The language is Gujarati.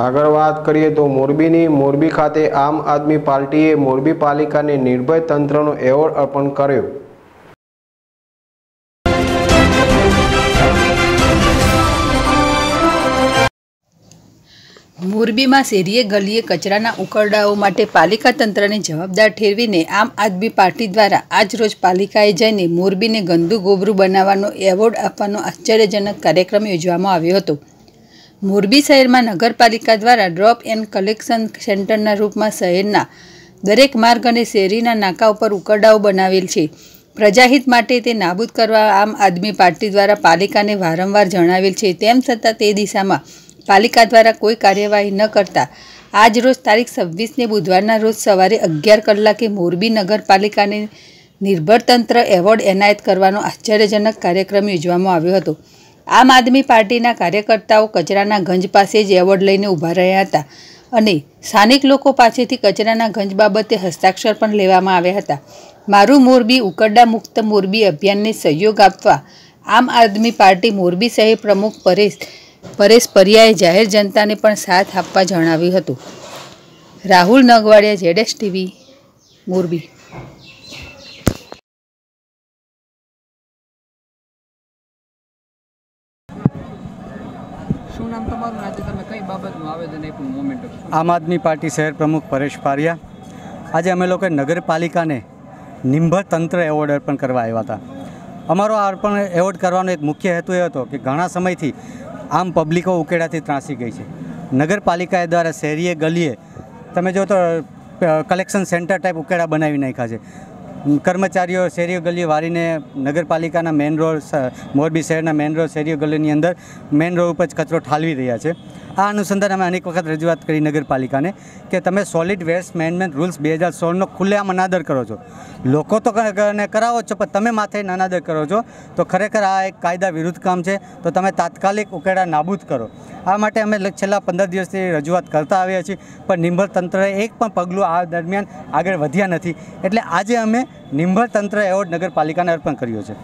આગળ વાત કરીએ તો મોરબીની મોરબી ખાતે આમ આદમી પાર્ટીએ મોરબી પાલિકાને નિર્ભય તંત્રનો એવોર્ડ અર્પણ કર્યો મોરબીમાં શેરીએ ગલીએ કચરાના ઉકરડાઓ માટે પાલિકા તંત્રને જવાબદાર ઠેરવીને આમ આદમી પાર્ટી દ્વારા આજરોજ પાલિકાએ જઈને મોરબીને ગંદુ ગોબરું બનાવવાનો એવોર્ડ આપવાનો આશ્ચર્યજનક કાર્યક્રમ યોજવામાં આવ્યો હતો મોરબી શહેરમાં નગરપાલિકા દ્વારા ડ્રોપ એન્ડ કલેક્શન સેન્ટરના રૂપમાં શહેરના દરેક માર્ગ અને શેરીના નાકા ઉપર ઉકરડાઓ બનાવેલ છે પ્રજાહિત માટે તે નાબૂદ કરવા આમ આદમી પાર્ટી દ્વારા પાલિકાને વારંવાર જણાવેલ છે તેમ છતાં તે દિશામાં પાલિકા દ્વારા કોઈ કાર્યવાહી ન કરતા આજ રોજ તારીખ છવ્વીસને બુધવારના રોજ સવારે અગિયાર કલાકે મોરબી નગરપાલિકાને નિર્ભર તંત્ર એવોર્ડ એનાયત કરવાનો આશ્ચર્યજનક કાર્યક્રમ યોજવામાં આવ્યો હતો આમ આદમી પાર્ટીના કાર્યકર્તાઓ કચરાના ગંજ પાસે જ એવોર્ડ લઈને ઊભા રહ્યા હતા અને સ્થાનિક લોકો પાસેથી કચરાના ગંજ બાબતે હસ્તાક્ષર પણ લેવામાં આવ્યા હતા મારું મોરબી ઉકરડા મુક્ત મોરબી અભિયાનને સહયોગ આપવા આમ આદમી પાર્ટી મોરબી શહેર પ્રમુખ પરેશ પરેશ પરિયાએ જાહેર જનતાને પણ સાથ આપવા જણાવ્યું હતું રાહુલ નગવાડિયા જેડેસ ટીવી મોરબી આમ આદમી પાર્ટી શહેર પ્રમુખ પરેશ પારિયા આજે અમે લોકો નગરપાલિકાને નિંભર તંત્ર એવોર્ડ અર્પણ કરવા આવ્યા હતા અમારો આ અર્પણ એવોર્ડ કરવાનો એક મુખ્ય હેતુ એ હતો કે ઘણા સમયથી આમ પબ્લિકો ઉકેડાથી ત્રાસી ગઈ છે નગરપાલિકા દ્વારા શહેરીએ ગલીએ તમે જો તો કલેક્શન સેન્ટર ટાઈપ ઉકેડા બનાવી નાખ્યા છે કર્મચારીઓ શેરીઓ ગલીઓ વાળીને નગરપાલિકાના મેઇન રોડ મોરબી શહેરના મેઇન રોડ શેરીઓ ગલીની અંદર મેઇન રોડ ઉપર જ કચરો ઠાલવી રહ્યા છે આ અનુસંધાન અમે અનેક વખત રજૂઆત કરી નગરપાલિકાને કે તમે સોલિડ વેસ્ટ મેનેજમેન્ટ રૂલ્સ બે હજાર સોળનો ખુલ્લેઆમ અનાદર કરો છો લોકો તો કરાવો છો પણ તમે માથે અનાદર કરો છો તો ખરેખર આ એક કાયદા વિરુદ્ધ કામ છે તો તમે તાત્કાલિક ઉકેડા નાબૂદ કરો આ માટે અમે છેલ્લા પંદર દિવસથી રજૂઆત કરતા આવ્યા છીએ પણ નિર્ભર તંત્રએ એક પણ પગલું આ દરમિયાન આગળ વધ્યા નથી એટલે આજે અમે નિર્ભર તંત્ર એવોર્ડ નગરપાલિકાને અર્પણ કર્યો છે